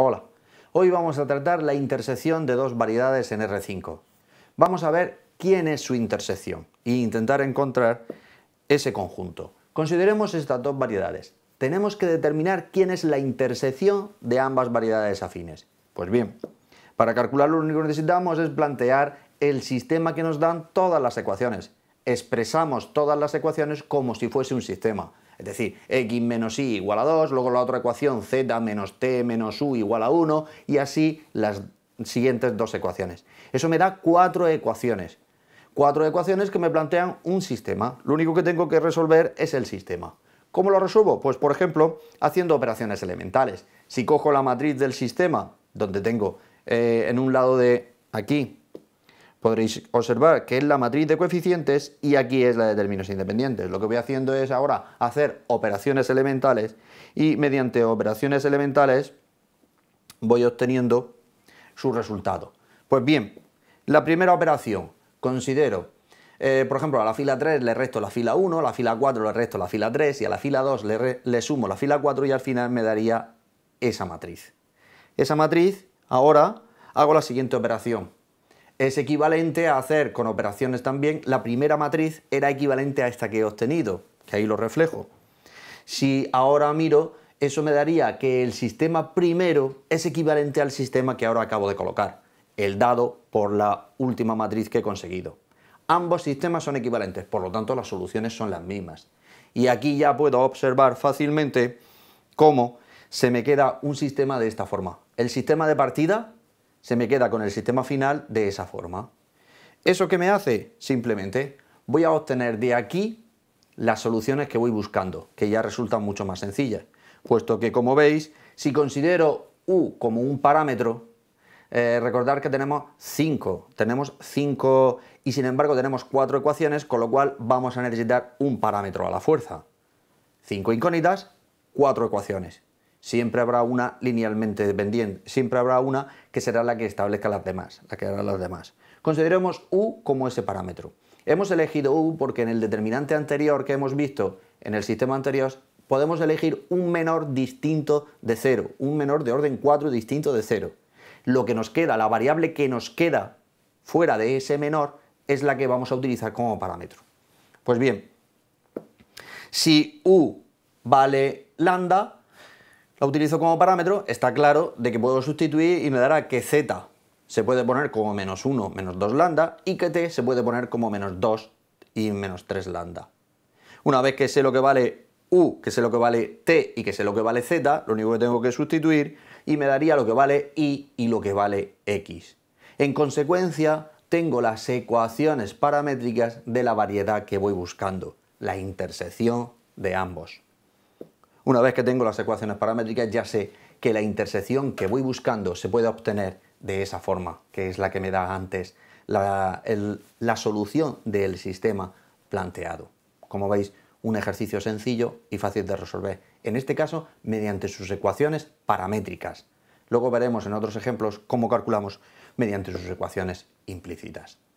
Hola, hoy vamos a tratar la intersección de dos variedades en R5. Vamos a ver quién es su intersección e intentar encontrar ese conjunto. Consideremos estas dos variedades. Tenemos que determinar quién es la intersección de ambas variedades afines. Pues bien, para calcularlo lo único que necesitamos es plantear el sistema que nos dan todas las ecuaciones. Expresamos todas las ecuaciones como si fuese un sistema es decir, x menos y igual a 2, luego la otra ecuación z menos t menos u igual a 1 y así las siguientes dos ecuaciones. Eso me da cuatro ecuaciones. Cuatro ecuaciones que me plantean un sistema. Lo único que tengo que resolver es el sistema. ¿Cómo lo resuelvo? Pues por ejemplo, haciendo operaciones elementales. Si cojo la matriz del sistema, donde tengo eh, en un lado de aquí podréis observar que es la matriz de coeficientes y aquí es la de términos independientes. Lo que voy haciendo es ahora hacer operaciones elementales y mediante operaciones elementales voy obteniendo su resultado. Pues bien, la primera operación considero, eh, por ejemplo, a la fila 3 le resto la fila 1, a la fila 4 le resto la fila 3 y a la fila 2 le, le sumo la fila 4 y al final me daría esa matriz. Esa matriz, ahora hago la siguiente operación es equivalente a hacer con operaciones también, la primera matriz era equivalente a esta que he obtenido, que ahí lo reflejo. Si ahora miro, eso me daría que el sistema primero es equivalente al sistema que ahora acabo de colocar, el dado por la última matriz que he conseguido. Ambos sistemas son equivalentes, por lo tanto las soluciones son las mismas. Y aquí ya puedo observar fácilmente cómo se me queda un sistema de esta forma. El sistema de partida se me queda con el sistema final de esa forma. ¿Eso qué me hace? Simplemente voy a obtener de aquí las soluciones que voy buscando, que ya resultan mucho más sencillas, puesto que como veis, si considero u como un parámetro, recordad eh, recordar que tenemos 5, tenemos 5 y sin embargo tenemos 4 ecuaciones, con lo cual vamos a necesitar un parámetro a la fuerza. 5 incógnitas, 4 ecuaciones siempre habrá una linealmente dependiente, siempre habrá una que será la que establezca las demás, la que hará las demás. Consideremos u como ese parámetro. Hemos elegido u porque en el determinante anterior que hemos visto en el sistema anterior podemos elegir un menor distinto de 0, un menor de orden 4 distinto de 0. Lo que nos queda, la variable que nos queda fuera de ese menor es la que vamos a utilizar como parámetro. Pues bien, si u vale lambda, la utilizo como parámetro, está claro de que puedo sustituir y me dará que z se puede poner como menos 1, menos 2 lambda y que t se puede poner como menos 2 y menos 3 lambda. Una vez que sé lo que vale u, que sé lo que vale t y que sé lo que vale z, lo único que tengo que sustituir y me daría lo que vale y y lo que vale x. En consecuencia, tengo las ecuaciones paramétricas de la variedad que voy buscando, la intersección de ambos. Una vez que tengo las ecuaciones paramétricas ya sé que la intersección que voy buscando se puede obtener de esa forma, que es la que me da antes la, solución del sistema planteado. Como veis, un ejercicio sencillo y fácil de resolver, en este caso mediante sus ecuaciones paramétricas. Luego veremos en otros ejemplos cómo calculamos mediante sus ecuaciones implícitas.